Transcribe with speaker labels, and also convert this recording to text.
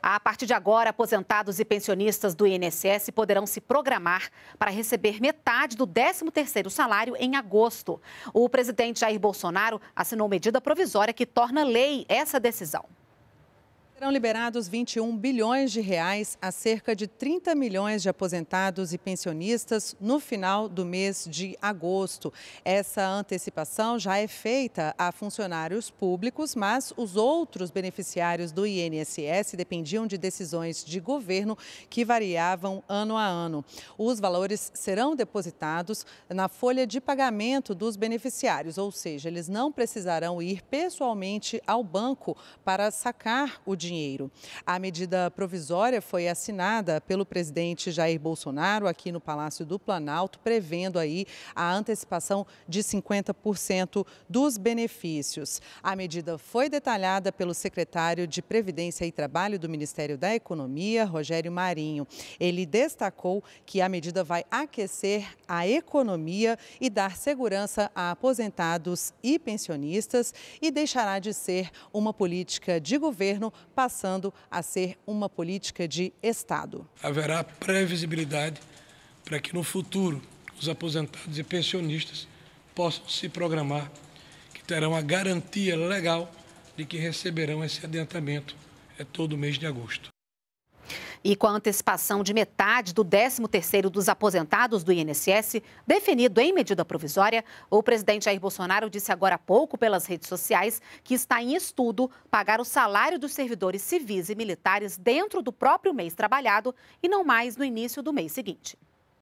Speaker 1: A partir de agora, aposentados e pensionistas do INSS poderão se programar para receber metade do 13º salário em agosto. O presidente Jair Bolsonaro assinou medida provisória que torna lei essa decisão. Serão liberados
Speaker 2: 21 bilhões de reais a cerca de 30 milhões de aposentados e pensionistas no final do mês de agosto. Essa antecipação já é feita a funcionários públicos, mas os outros beneficiários do INSS dependiam de decisões de governo que variavam ano a ano. Os valores serão depositados na folha de pagamento dos beneficiários, ou seja, eles não precisarão ir pessoalmente ao banco para sacar o dinheiro dinheiro. A medida provisória foi assinada pelo presidente Jair Bolsonaro aqui no Palácio do Planalto, prevendo aí a antecipação de 50% dos benefícios. A medida foi detalhada pelo secretário de Previdência e Trabalho do Ministério da Economia, Rogério Marinho. Ele destacou que a medida vai aquecer a economia e dar segurança a aposentados e pensionistas e deixará de ser uma política de governo para passando a ser uma política de Estado.
Speaker 3: Haverá previsibilidade para que no futuro os aposentados e pensionistas possam se programar, que terão a garantia legal de que receberão esse adiantamento é todo mês de agosto
Speaker 1: e com a antecipação de metade do 13º dos aposentados do INSS, definido em medida provisória, o presidente Jair Bolsonaro disse agora há pouco pelas redes sociais que está em estudo pagar o salário dos servidores civis e militares dentro do próprio mês trabalhado e não mais no início do mês seguinte.